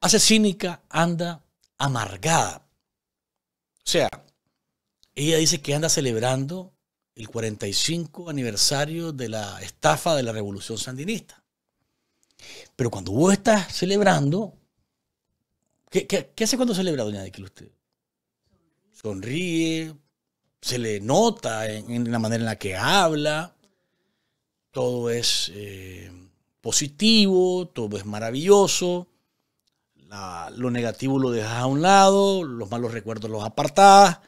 hace cínica, anda amargada. O sea, ella dice que anda celebrando el 45 aniversario de la estafa de la revolución sandinista. Pero cuando vos estás celebrando, ¿qué, hace cuando celebra, doña Dequil, usted? Sonríe, se le nota en, la manera en la que habla, todo es eh, positivo, todo es maravilloso. Ah, lo negativo lo dejas a un lado, los malos recuerdos los apartas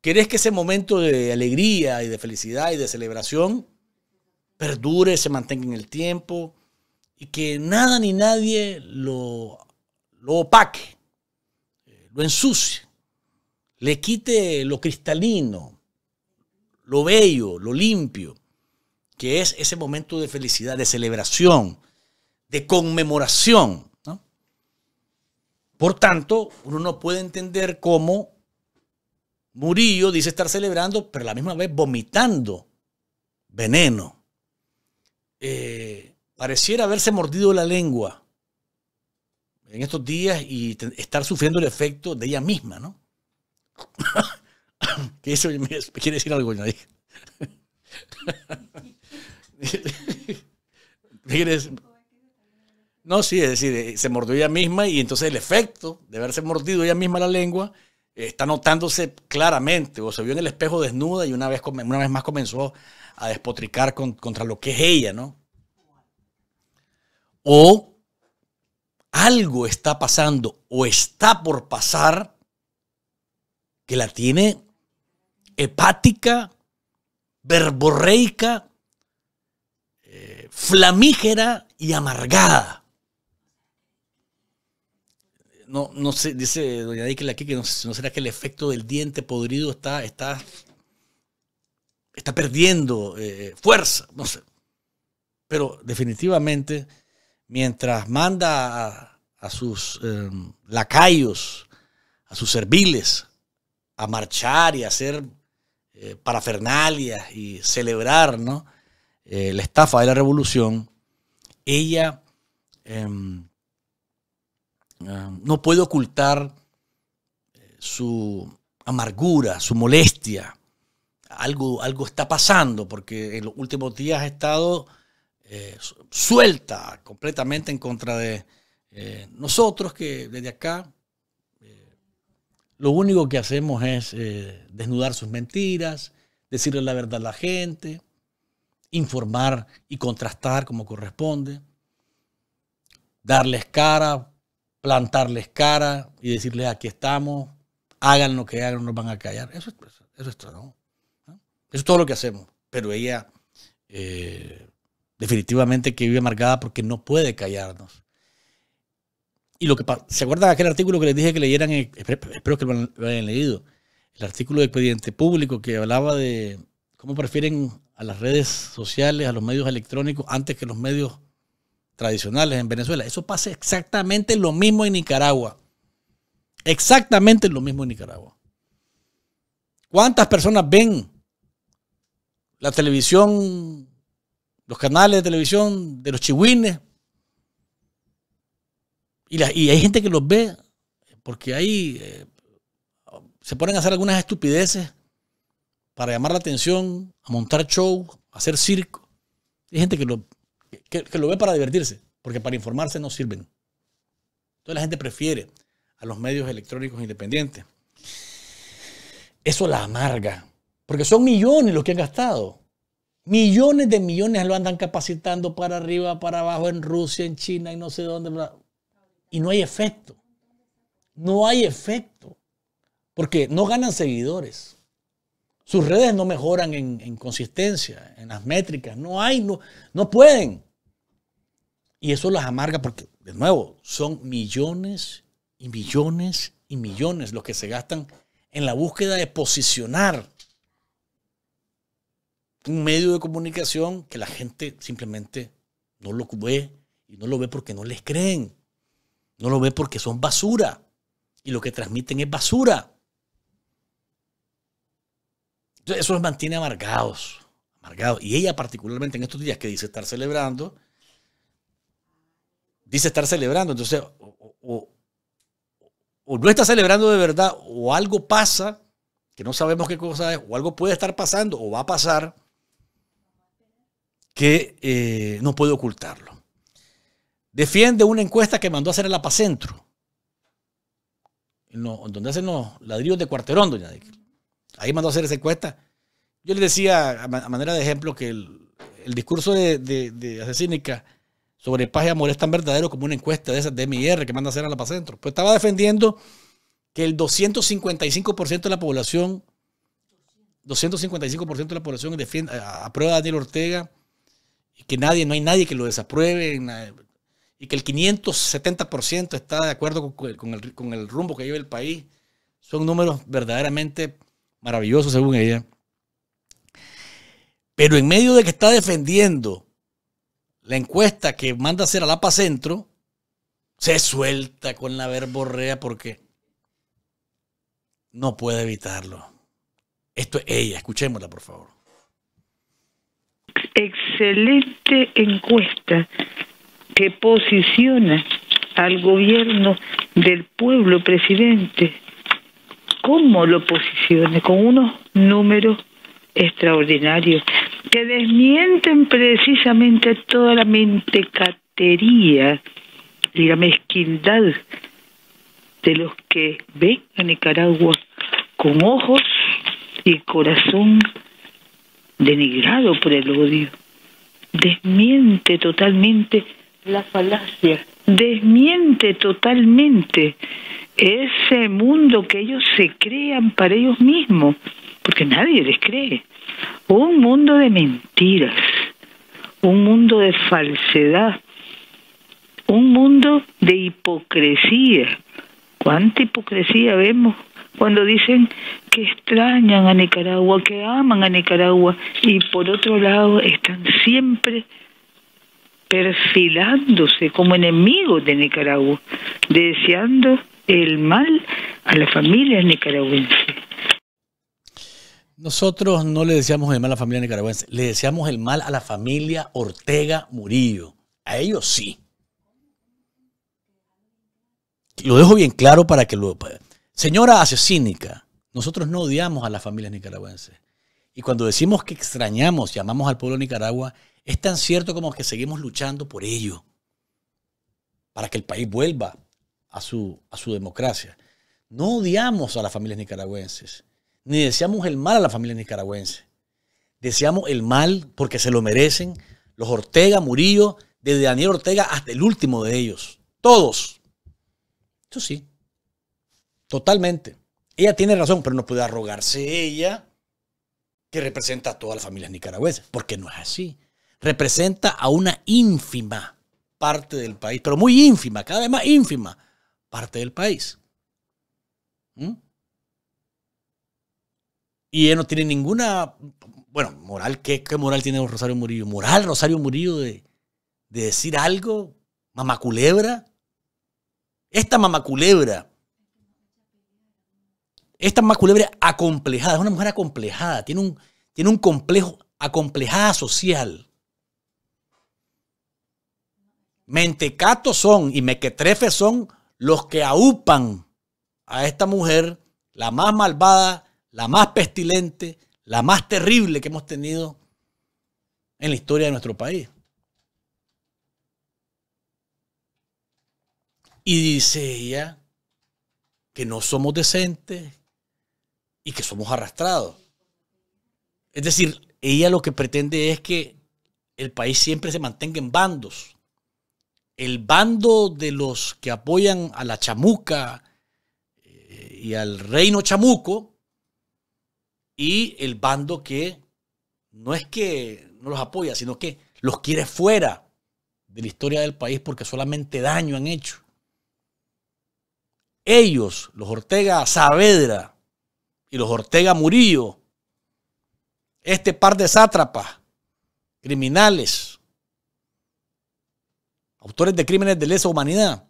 Querés que ese momento de alegría y de felicidad y de celebración perdure, se mantenga en el tiempo y que nada ni nadie lo, lo opaque, lo ensucie, le quite lo cristalino, lo bello, lo limpio, que es ese momento de felicidad, de celebración, de conmemoración por tanto, uno no puede entender cómo Murillo dice estar celebrando, pero a la misma vez vomitando veneno. Eh, pareciera haberse mordido la lengua en estos días y estar sufriendo el efecto de ella misma, ¿no? que eso quiere decir algo, ¿no? quieres? No, sí, es decir, eh, se mordió ella misma y entonces el efecto de haberse mordido ella misma la lengua eh, está notándose claramente, o se vio en el espejo desnuda y una vez, una vez más comenzó a despotricar contra lo que es ella, ¿no? O algo está pasando o está por pasar que la tiene hepática, verborreica, eh, flamígera y amargada. No, no sé, dice doña Díquel aquí que no, será que el efecto del diente podrido está, está, está perdiendo eh, fuerza, no sé. Pero definitivamente, mientras manda a, sus em, lacayos, a sus serviles, a marchar y a hacer eh, parafernalias y celebrar eh, la estafa de la revolución, ella em, Ah, no puedo ocultar eh, su amargura, su molestia. Algo, algo está pasando porque en los últimos días ha estado eh, suelta completamente en contra de eh, nosotros que desde acá lo único que hacemos es desnudar sus mentiras, decirle la verdad a la gente, informar y contrastar como corresponde, darles cara plantarles cara y decirles aquí estamos, hagan lo que hagan, nos van a callar. Eso, es pues, todo. Eso es todo lo que hacemos. Pero ella eh, definitivamente que vive marcada porque no puede callarnos. Y lo que ¿se acuerdan de aquel artículo que les dije que leyeran? Espero que lo hayan leído. El artículo de expediente público que hablaba de cómo prefieren a las redes sociales, a los medios electrónicos, antes que los medios tradicionales en Venezuela. Eso pasa exactamente lo mismo en Nicaragua. Exactamente lo mismo en Nicaragua. ¿Cuántas personas ven la televisión, los canales de televisión de los chihuines? Y, hay gente que los ve porque ahí eh, se ponen a hacer algunas estupideces para llamar la atención, a montar shows, a hacer circo. Hay gente que los que, lo ve para divertirse, porque para informarse no sirven. Entonces la gente prefiere a los medios electrónicos independientes. Eso la amarga, porque son millones los que han gastado. Millones de millones lo andan capacitando para arriba, para abajo, en Rusia, en China y no sé dónde. Y no hay efecto. No hay efecto. Porque no ganan seguidores. Sus redes no mejoran en, consistencia, en las métricas. No hay, no, no pueden. Y eso las amarga porque, de nuevo, son millones y millones y millones los que se gastan en la búsqueda de posicionar un medio de comunicación que la gente simplemente no lo ve y no lo ve porque no les creen, no lo ve porque son basura y lo que transmiten es basura eso los mantiene amargados, amargados. Y ella particularmente en estos días que dice estar celebrando, dice estar celebrando, entonces o, no está celebrando de verdad, o algo pasa, que no sabemos qué cosa es, o algo puede estar pasando, o va a pasar, que eh, no puede ocultarlo. Defiende una encuesta que mandó a hacer el Apacentro, donde hacen los ladrillos de cuarterón, doña Díaz. Ahí mandó a hacer esa encuesta. Yo le decía, a, manera de ejemplo, que el, discurso de, Asesínica sobre paz y amor es tan verdadero como una encuesta de esas de MIR que manda a hacer a la Paz Centro. Pues estaba defendiendo que el 255% de la población, 255% de la población aprueba a Daniel Ortega y que nadie, no hay nadie que lo desapruebe y que el 570% está de acuerdo con el rumbo que lleva el país. Son números verdaderamente maravilloso según ella. Pero en medio de que está defendiendo la encuesta que manda hacer a Paz Centro, se suelta con la verborrea porque no puede evitarlo. Esto es ella, escuchémosla por favor. Excelente encuesta que posiciona al gobierno del pueblo presidente cómo lo posicione, con unos números extraordinarios que desmienten precisamente toda la mentecatería y la mezquindad de los que ven a Nicaragua con ojos y corazón denigrado por el odio. Desmiente totalmente la falacia. Desmiente totalmente ese mundo que ellos se crean para ellos mismos, porque nadie les cree. Un mundo de mentiras, un mundo de falsedad, un mundo de hipocresía. ¿Cuánta hipocresía vemos cuando dicen que extrañan a Nicaragua, que aman a Nicaragua y por otro lado están siempre perfilándose como enemigos de Nicaragua, deseando el mal a las familias nicaragüenses. Nosotros no le deseamos el mal a la familia nicaragüense, le deseamos el mal a la familia Ortega Murillo. A ellos sí. Lo dejo bien claro para que lo... Señora asesínica, nosotros no odiamos a las familias nicaragüenses. Y cuando decimos que extrañamos, llamamos al pueblo Nicaragua, es tan cierto como que seguimos luchando por ello. Para que el país vuelva, a su, a su democracia. No odiamos a las familias nicaragüenses, ni deseamos el mal a las familias nicaragüenses. Deseamos el mal porque se lo merecen los Ortega, Murillo, desde Daniel Ortega hasta el último de ellos. Todos. Eso sí. Totalmente. Ella tiene razón, pero no puede arrogarse ella que representa a todas las familias nicaragüenses, porque no es así. Representa a una ínfima parte del país, pero muy ínfima, cada vez más ínfima parte del país. ¿Mm? Y él no tiene ninguna, bueno, moral, ¿qué, moral tiene Rosario Murillo? ¿Moral Rosario Murillo de, decir algo? ¿Mamaculebra? Esta mamaculebra, esta mamaculebra acomplejada, es una mujer acomplejada, tiene un, tiene un complejo, acomplejada social. Mentecatos son y mequetrefes son los que aupan a esta mujer, la más malvada, la más pestilente, la más terrible que hemos tenido en la historia de nuestro país. Y dice ella que no somos decentes y que somos arrastrados. Es decir, ella lo que pretende es que el país siempre se mantenga en bandos el bando de los que apoyan a la chamuca eh, y al reino chamuco y el bando que no es que no los apoya, sino que los quiere fuera de la historia del país porque solamente daño han hecho. Ellos, los Ortega Saavedra y los Ortega Murillo, este par de sátrapas criminales, autores de crímenes de lesa humanidad.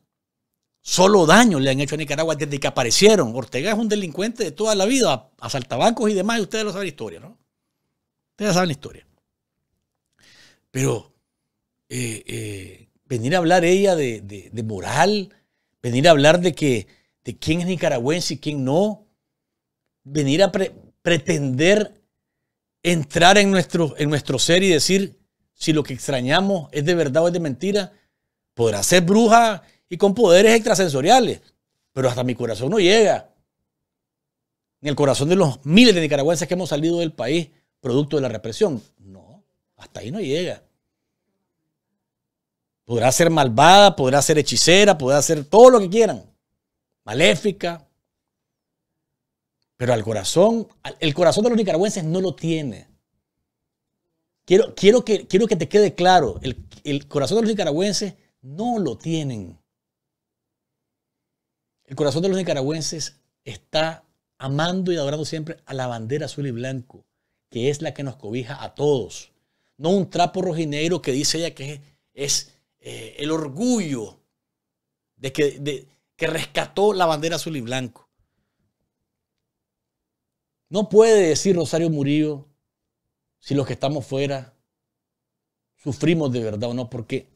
Solo daño le han hecho a Nicaragua desde que aparecieron. Ortega es un delincuente de toda la vida, asaltabancos y demás, ustedes lo saben historia, ¿no? Ustedes saben historia. Pero eh, eh, venir a hablar ella de, moral, venir a hablar de, que, de quién es nicaragüense y quién no, venir a pretender entrar en nuestro, en nuestro ser y decir si lo que extrañamos es de verdad o es de mentira, Podrá ser bruja y con poderes extrasensoriales, pero hasta mi corazón no llega. En el corazón de los miles de nicaragüenses que hemos salido del país producto de la represión. No, hasta ahí no llega. Podrá ser malvada, podrá ser hechicera, podrá ser todo lo que quieran. Maléfica. Pero al corazón, el corazón de los nicaragüenses no lo tiene. Quiero, quiero, que, quiero que te quede claro, el corazón de los nicaragüenses no lo tienen. El corazón de los nicaragüenses está amando y adorando siempre a la bandera azul y blanco, que es la que nos cobija a todos. No un trapo rojinegro que dice ella que es, eh, el orgullo de que, de, que rescató la bandera azul y blanco. No puede decir Rosario Murillo si los que estamos fuera sufrimos de verdad o no, porque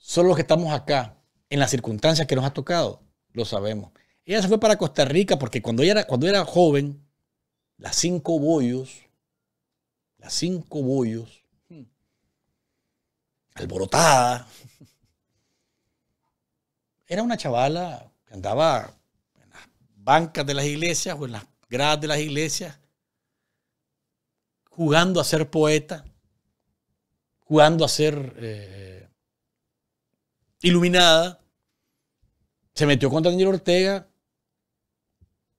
Solo los que estamos acá, en las circunstancias que nos ha tocado, lo sabemos. Ella se fue para Costa Rica porque cuando ella era, cuando era joven, las cinco bollos, las cinco bollos, hmm. alborotada, era una chavala que andaba en las bancas de las iglesias o en las gradas de las iglesias, jugando a ser poeta, jugando a ser eh, iluminada, se metió contra Daniel Ortega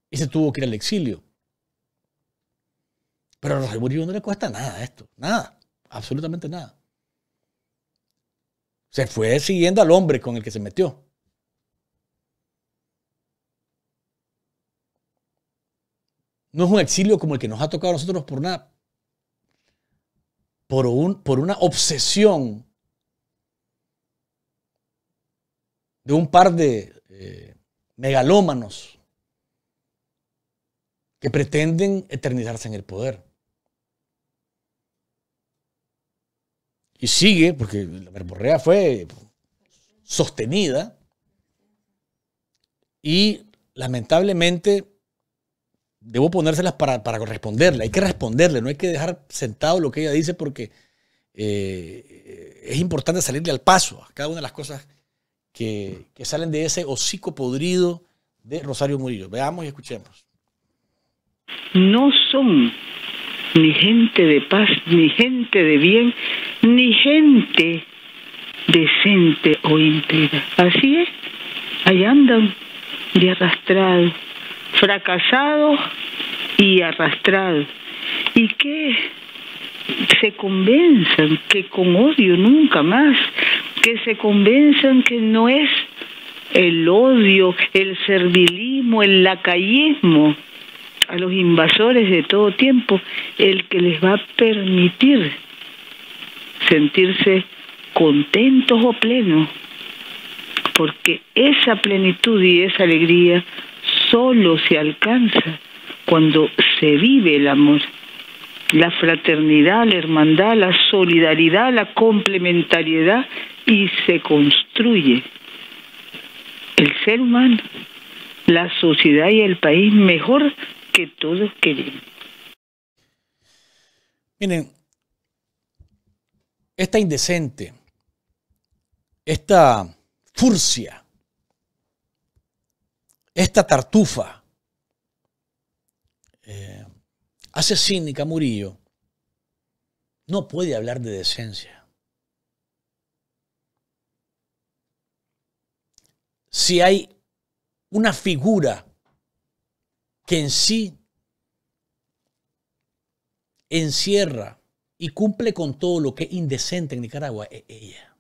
y se tuvo que ir al exilio. Pero a Rafael Murillo no le cuesta nada esto, nada, absolutamente nada. Se fue siguiendo al hombre con el que se metió. No es un exilio como el que nos ha tocado a nosotros por nada. Por, un, por una obsesión de un par de eh, megalómanos que pretenden eternizarse en el poder. Y sigue, porque la verborrea fue sostenida, y lamentablemente debo ponérselas para, para responderle, hay que responderle, no hay que dejar sentado lo que ella dice porque eh, es importante salirle al paso a cada una de las cosas que, salen de ese hocico podrido de Rosario Murillo. Veamos y escuchemos. No son ni gente de paz, ni gente de bien, ni gente decente o íntegra. Así es, ahí andan de arrastrado, fracasado y arrastrado. Y que se convenzan que con odio nunca más que se convenzan que no es el odio, el servilismo, el lacayismo a los invasores de todo tiempo el que les va a permitir sentirse contentos o plenos, porque esa plenitud y esa alegría solo se alcanza cuando se vive el amor, la fraternidad, la hermandad, la solidaridad, la complementariedad y se construye el ser humano, la sociedad y el país mejor que todos queremos. Miren, esta indecente, esta furcia, esta tartufa, hace eh, cínica Murillo, no puede hablar de decencia si hay una figura que en sí encierra y cumple con todo lo que es indecente en Nicaragua, es ella.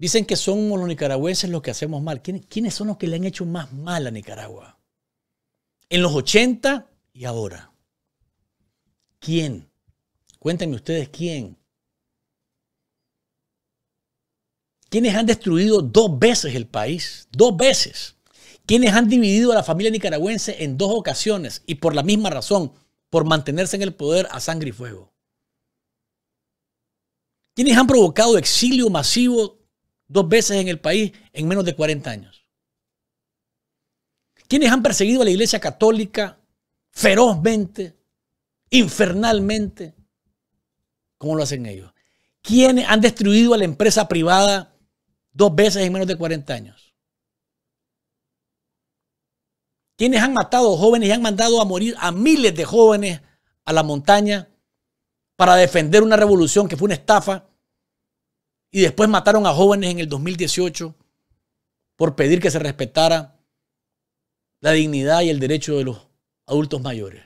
Dicen que somos los nicaragüenses los que hacemos mal. ¿Quiénes son los que le han hecho más mal a Nicaragua? En los 80 y ahora. ¿Quién? Cuéntenme ustedes quién. quienes han destruido dos veces el país, dos veces, quienes han dividido a la familia nicaragüense en dos ocasiones y por la misma razón, por mantenerse en el poder a sangre y fuego. Quienes han provocado exilio masivo dos veces en el país en menos de 40 años. Quienes han perseguido a la Iglesia Católica ferozmente, infernalmente, como lo hacen ellos. Quienes han destruido a la empresa privada dos veces en menos de 40 años. Quienes han matado jóvenes y han mandado a morir a miles de jóvenes a la montaña para defender una revolución que fue una estafa y después mataron a jóvenes en el 2018 por pedir que se respetara la dignidad y el derecho de los adultos mayores.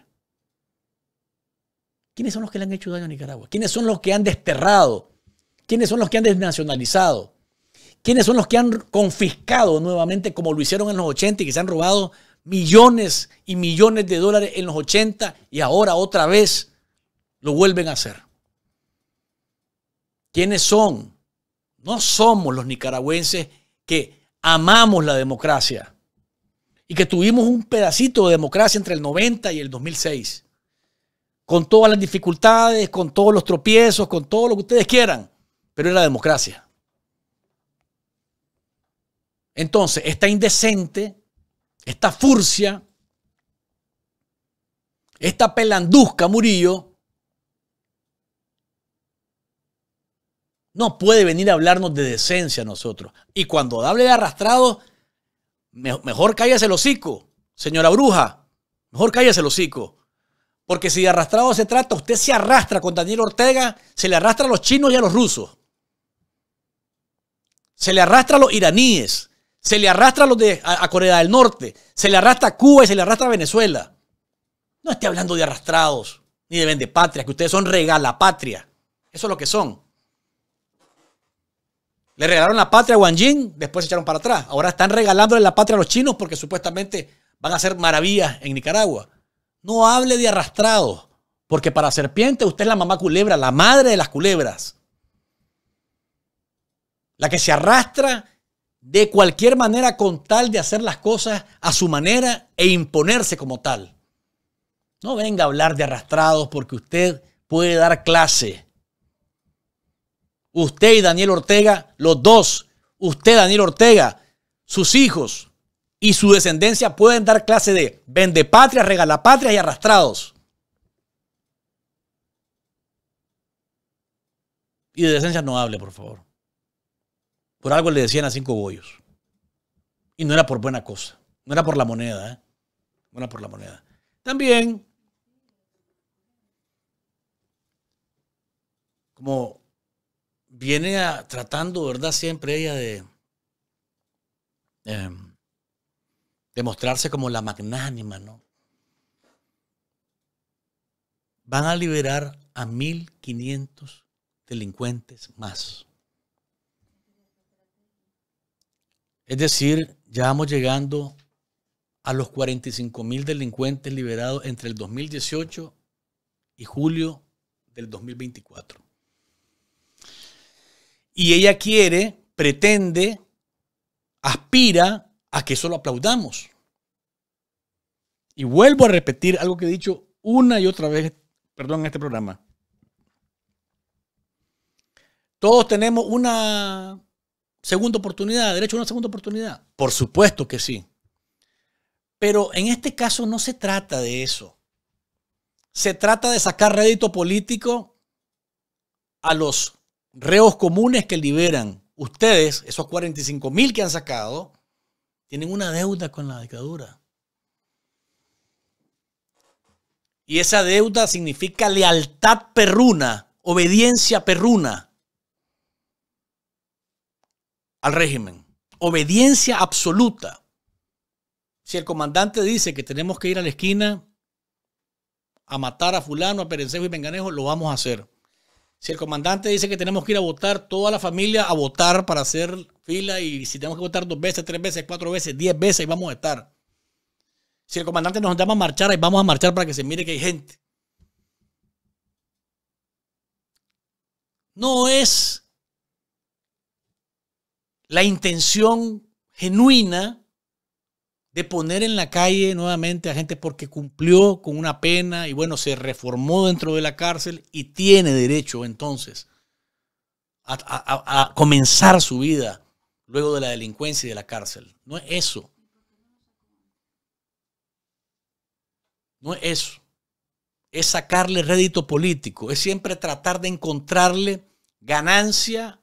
¿Quiénes son los que le han hecho daño a Nicaragua? ¿Quiénes son los que han desterrado? ¿Quiénes son los que han desnacionalizado? ¿Quiénes son los que han confiscado nuevamente, como lo hicieron en los 80 y que se han robado millones y millones de dólares en los 80 y ahora otra vez lo vuelven a hacer? ¿Quiénes son? No somos los nicaragüenses que amamos la democracia y que tuvimos un pedacito de democracia entre el 90 y el 2006, con todas las dificultades, con todos los tropiezos, con todo lo que ustedes quieran, pero era democracia. Entonces, esta indecente, esta furcia, esta pelanduzca Murillo, no puede venir a hablarnos de decencia a nosotros. Y cuando hable de arrastrado, mejor cállese el hocico, señora bruja, mejor cállese el hocico. Porque si de arrastrado se trata, usted se arrastra con Daniel Ortega, se le arrastra a los chinos y a los rusos. Se le arrastra a los iraníes. Se le arrastra a, a, Corea del Norte, se le arrastra a Cuba y se le arrastra a Venezuela. No estoy hablando de arrastrados ni de vendepatrias, que ustedes son regalapatria. Eso es lo que son. Le regalaron la patria a Wang Jin, después se echaron para atrás. Ahora están regalándole la patria a los chinos porque supuestamente van a hacer maravillas en Nicaragua. No hable de arrastrados, porque para serpiente usted es la mamá culebra, la madre de las culebras. La que se arrastra de cualquier manera con tal de hacer las cosas a su manera e imponerse como tal. No venga a hablar de arrastrados porque usted puede dar clase. Usted y Daniel Ortega, los dos, usted Daniel Ortega, sus hijos y su descendencia pueden dar clase de patria, regala patria y arrastrados. Y de decencia no hable, por favor. Por algo le decían a cinco bollos. Y no era por buena cosa. No era por la moneda, ¿eh? No era por la moneda. También, como viene tratando, ¿verdad? Siempre ella de, em, demostrarse como la magnánima, ¿no? Van a liberar a 1.500 delincuentes más. Es decir, ya vamos llegando a los 45 mil delincuentes liberados entre el 2018 y julio del 2024. Y ella quiere, pretende, aspira a que eso lo aplaudamos. Y vuelvo a repetir algo que he dicho una y otra vez, perdón, en este programa. Todos tenemos una Segunda oportunidad, derecho a una segunda oportunidad. Por supuesto que sí. Pero en este caso no se trata de eso. Se trata de sacar rédito político a los reos comunes que liberan. Ustedes, esos 45 mil que han sacado, tienen una deuda con la dictadura. Y esa deuda significa lealtad perruna, obediencia perruna al régimen. Obediencia absoluta. Si el comandante dice que tenemos que ir a la esquina a matar a fulano, a Perencejo y Menganejo, lo vamos a hacer. Si el comandante dice que tenemos que ir a votar, toda la familia a votar para hacer fila y si tenemos que votar dos veces, tres veces, cuatro veces, diez veces, y vamos a estar. Si el comandante nos llama a marchar, ahí vamos a marchar para que se mire que hay gente. No es la intención genuina de poner en la calle nuevamente a gente porque cumplió con una pena y bueno, se reformó dentro de la cárcel y tiene derecho entonces a, comenzar su vida luego de la delincuencia y de la cárcel. No es eso. No es eso. Es sacarle rédito político. Es siempre tratar de encontrarle ganancia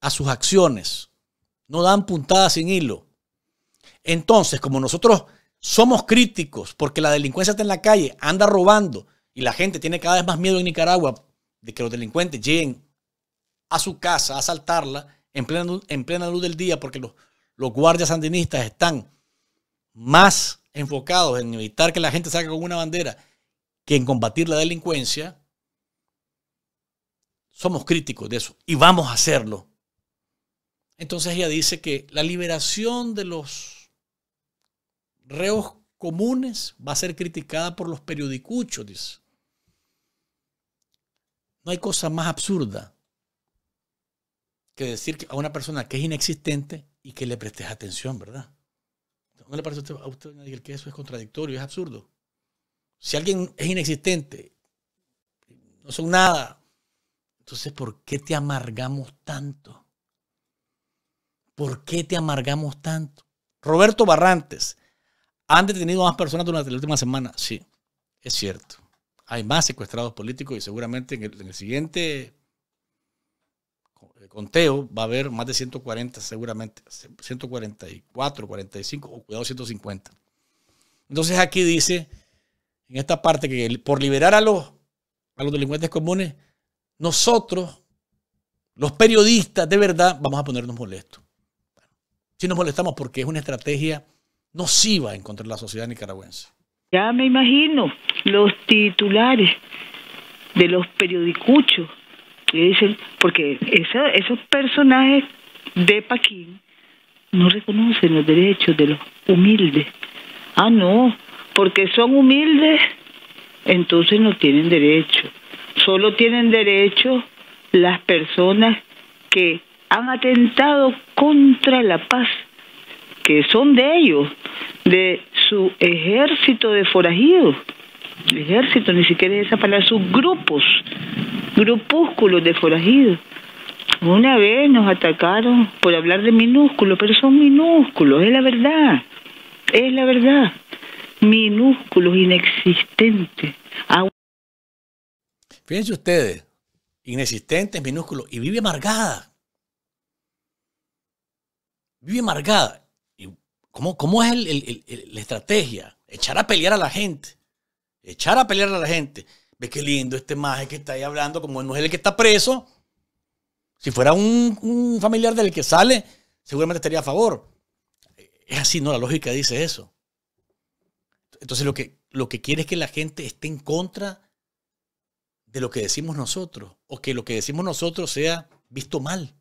a sus acciones no dan puntadas sin hilo. Entonces, como nosotros somos críticos porque la delincuencia está en la calle, anda robando y la gente tiene cada vez más miedo en Nicaragua de que los delincuentes lleguen a su casa a asaltarla en plena, luz, del día porque los, los guardias sandinistas están más enfocados en evitar que la gente salga con una bandera que en combatir la delincuencia, somos críticos de eso y vamos a hacerlo entonces ella dice que la liberación de los reos comunes va a ser criticada por los periodicuchos, No hay cosa más absurda que decir a una persona que es inexistente y que le prestes atención, ¿verdad? ¿No le parece a usted, a que eso es contradictorio, es absurdo? Si alguien es inexistente, no son nada, entonces ¿por qué te amargamos tanto? ¿Por qué te amargamos tanto? Roberto Barrantes, ¿han detenido más personas durante la última semana? Sí, es cierto. Hay más secuestrados políticos y seguramente en el, siguiente eh, conteo va a haber más de 140, seguramente, 144, 45 o cuidado 150. Entonces aquí dice, en esta parte, que por liberar a los, a los delincuentes comunes, nosotros, los periodistas de verdad, vamos a ponernos molestos si nos molestamos porque es una estrategia nociva en contra de la sociedad nicaragüense. Ya me imagino los titulares de los periodicuchos que dicen, porque esos personajes de Paquín no reconocen los derechos de los humildes. Ah, no, porque son humildes, entonces no tienen derecho. Solo tienen derecho las personas que han atentado contra la paz que son de ellos, de su ejército de forajidos, El ejército ni siquiera es esa palabra, sus grupos, grupúsculos de forajidos. Una vez nos atacaron por hablar de minúsculos, pero son minúsculos, es la verdad, es la verdad, minúsculos, inexistentes. Fíjense ustedes, inexistentes, minúsculos, y vive amargada vive amargada. ¿Y cómo, es el, la estrategia? Echar a pelear a la gente. Echar a pelear a la gente. Ve qué lindo este maje que está ahí hablando, como no es el que está preso. Si fuera un, familiar del que sale, seguramente estaría a favor. Es así, ¿no? La lógica dice eso. Entonces lo que, lo que quiere es que la gente esté en contra de lo que decimos nosotros o que lo que decimos nosotros sea visto mal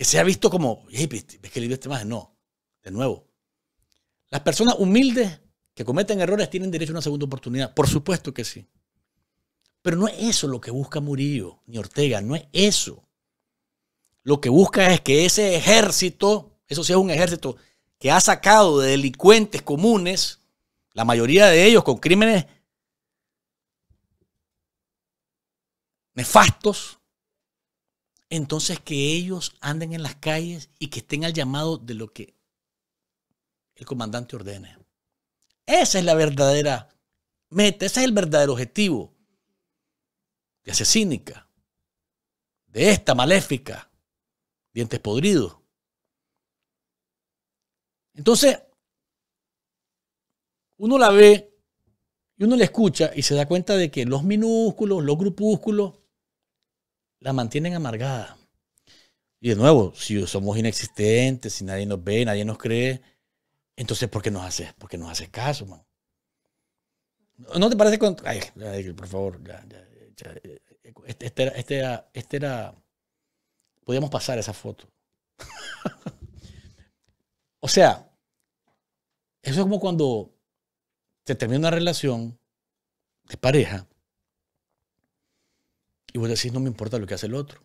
que se ha visto como, este, ¿ves que le dio este más? No, de nuevo. Las personas humildes que cometen errores tienen derecho a una segunda oportunidad. Por supuesto que sí. Pero no es eso lo que busca Murillo ni Ortega, no es eso. Lo que busca es que ese ejército, eso sí es un ejército que ha sacado de delincuentes comunes, la mayoría de ellos con crímenes nefastos, entonces que ellos anden en las calles y que estén al llamado de lo que el comandante ordene. Esa es la verdadera meta, ese es el verdadero objetivo de asesínica, de esta maléfica, dientes podridos. Entonces, uno la ve y uno la escucha y se da cuenta de que los minúsculos, los grupúsculos, la mantienen amargada. Y de nuevo, si somos inexistentes, si nadie nos ve, nadie nos cree, entonces ¿por qué nos haces, por nos haces caso, man? ¿No te parece con... Ay, por favor, ya, ya, este, este, era, este, era, este era... Podíamos pasar esa foto. o sea, eso es como cuando se termina una relación de pareja y vos decís, no me importa lo que hace el otro.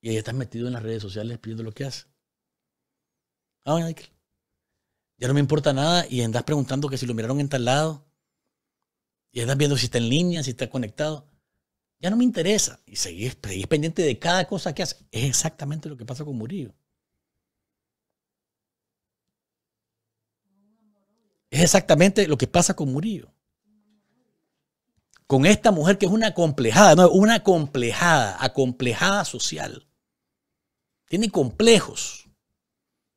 Y ahí estás metido en las redes sociales pidiendo lo que hace. Ah, Ya no me importa nada y andás preguntando que si lo miraron en tal lado. Y andás viendo si está en línea, si está conectado. Ya no me interesa. Y seguís, seguís pendiente de cada cosa que hace. Es exactamente lo que pasa con Murillo. Es exactamente lo que pasa con Murillo con esta mujer que es una complejada, una complejada, acomplejada social. Tiene complejos.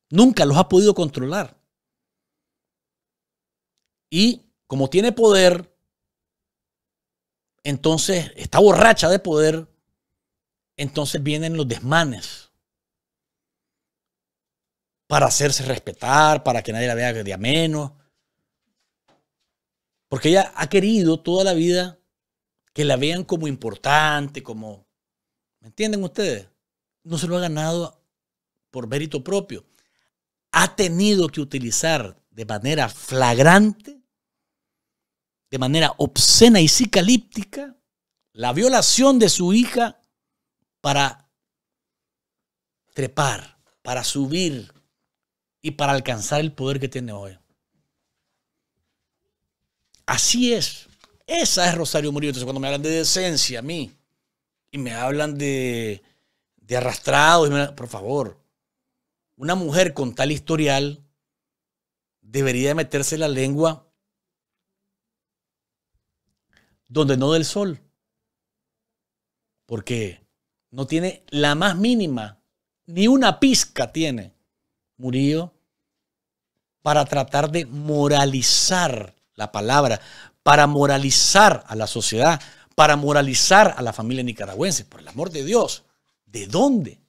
Nunca los ha podido controlar. Y como tiene poder, entonces está borracha de poder, entonces vienen los desmanes para hacerse respetar, para que nadie la vea de a menos. Porque ella ha querido toda la vida que la vean como importante, como... ¿Me entienden ustedes? No se lo ha ganado por mérito propio. Ha tenido que utilizar de manera flagrante, de manera obscena y psicalíptica, la violación de su hija para trepar, para subir y para alcanzar el poder que tiene hoy. Así es esa es Rosario Murillo. Entonces, cuando me hablan de decencia a mí y me hablan de, de arrastrados, por favor, una mujer con tal historial debería meterse la lengua donde no del sol. Porque no tiene la más mínima, ni una pizca tiene Murillo para tratar de moralizar la palabra para moralizar a la sociedad, para moralizar a la familia nicaragüense. Por el amor de Dios, ¿de dónde?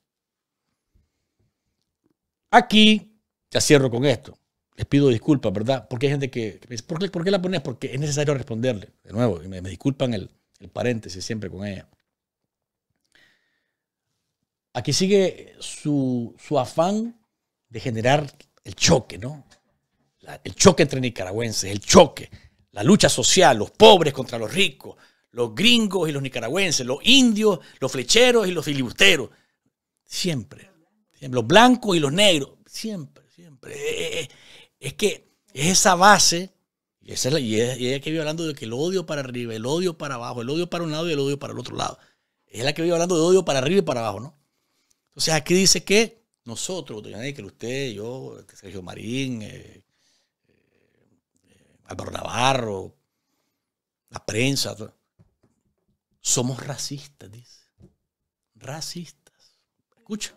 Aquí, ya cierro con esto. Les pido disculpas, ¿verdad? Porque hay gente que... ¿por, qué, la pones? Porque es necesario responderle. De nuevo, me, me disculpan el, paréntesis siempre con ella. Aquí sigue su, afán de generar el choque, ¿no? el choque entre nicaragüenses, el choque la lucha social, los pobres contra los ricos, los gringos y los nicaragüenses, los indios, los flecheros y los filibusteros. Siempre. Los blancos y los negros. Siempre, siempre. Eh, eh, eh. Es que es esa base, y, es la, que vive hablando de que el odio para arriba, el odio para abajo, el odio para un lado y el odio para el otro lado. Es la que vive hablando de odio para arriba y para abajo, ¿no? Entonces aquí dice que nosotros, que usted, yo, Sergio Marín, Álvaro Navarro, la prensa, somos racistas, dice. Racistas. Escucha.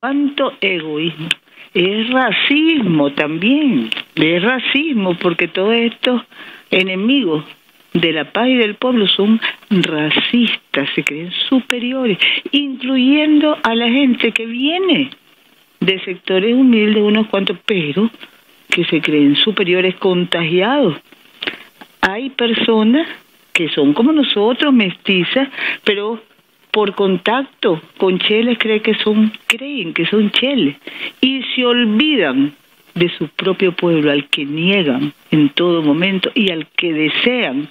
¿Cuánto egoísmo? Es racismo también, es racismo, porque todos estos enemigos de la paz y del pueblo son racistas, se creen superiores, incluyendo a la gente que viene de sectores humildes, unos cuantos, pero que se creen superiores contagiados. Hay personas que son como nosotros, mestizas, pero por contacto con cheles creen que son, creen que son cheles y se olvidan de su propio pueblo, al que niegan en todo momento y al que desean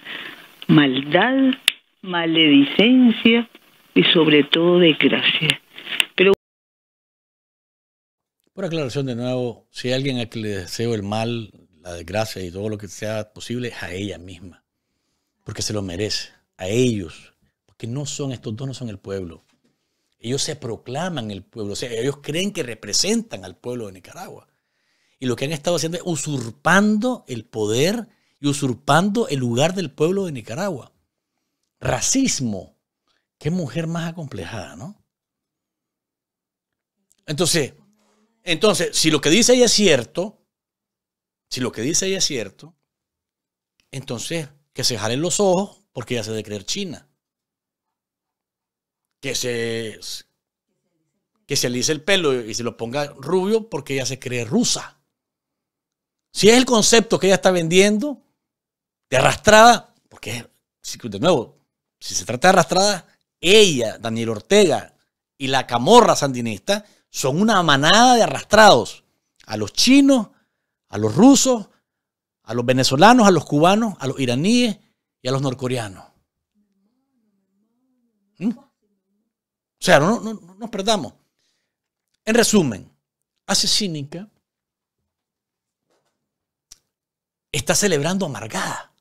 maldad, maledicencia y sobre todo desgracia. Por aclaración de nuevo, si hay alguien a quien le deseo el mal, la desgracia y todo lo que sea posible, es a ella misma, porque se lo merece, a ellos, porque no son, estos dos no son el pueblo. Ellos se proclaman el pueblo, o sea, ellos creen que representan al pueblo de Nicaragua. Y lo que han estado haciendo es usurpando el poder y usurpando el lugar del pueblo de Nicaragua. Racismo. Qué mujer más acomplejada, ¿no? Entonces, entonces, si lo que dice ella es cierto, si lo que dice ella es cierto, entonces que se jalen los ojos porque ella se de creer china. Que se, que se alice el pelo y se lo ponga rubio porque ella se cree rusa. Si es el concepto que ella está vendiendo, de arrastrada, porque de nuevo, si se trata de arrastrada, ella, Daniel Ortega y la camorra sandinista son una manada de arrastrados. A los chinos, a los rusos, a los venezolanos, a los cubanos, a los iraníes y a los norcoreanos. ¿Mm? O sea, no, nos perdamos. En resumen, hace cínica está celebrando amargada.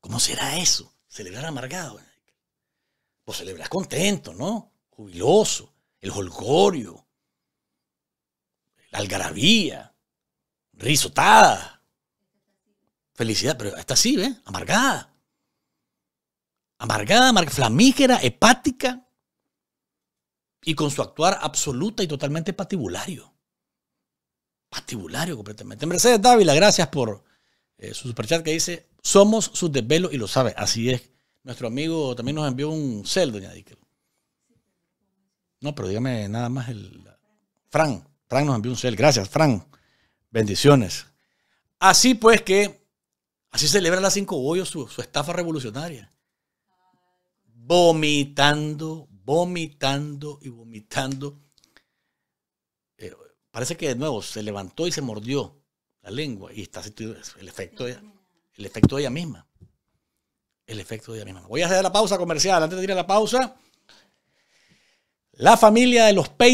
¿Cómo será eso? Celebrar amargado. Pues celebrar contento, ¿no? Jubiloso el holgorio, la algarabía, risotada, felicidad, pero está así, ¿ves? Amargada. Amargada, flamígera, hepática y con su actuar absoluta y totalmente patibulario. Patibulario completamente. Mercedes Dávila, gracias por eh, su superchat que dice, somos sus desvelos y lo sabe. Así es. Nuestro amigo también nos envió un cel, doña Díquel. No, pero dígame nada más el. Fran. Fran nos envió un cel. Gracias, Fran. Bendiciones. Así pues que. Así celebra las cinco hoyos su, estafa revolucionaria. Vomitando, vomitando y vomitando. Eh, parece que de nuevo se levantó y se mordió la lengua. Y está el efecto, el efecto de ella misma. El efecto de ella misma. Voy a hacer la pausa comercial. Antes de ir a la pausa. La familia de los Patriots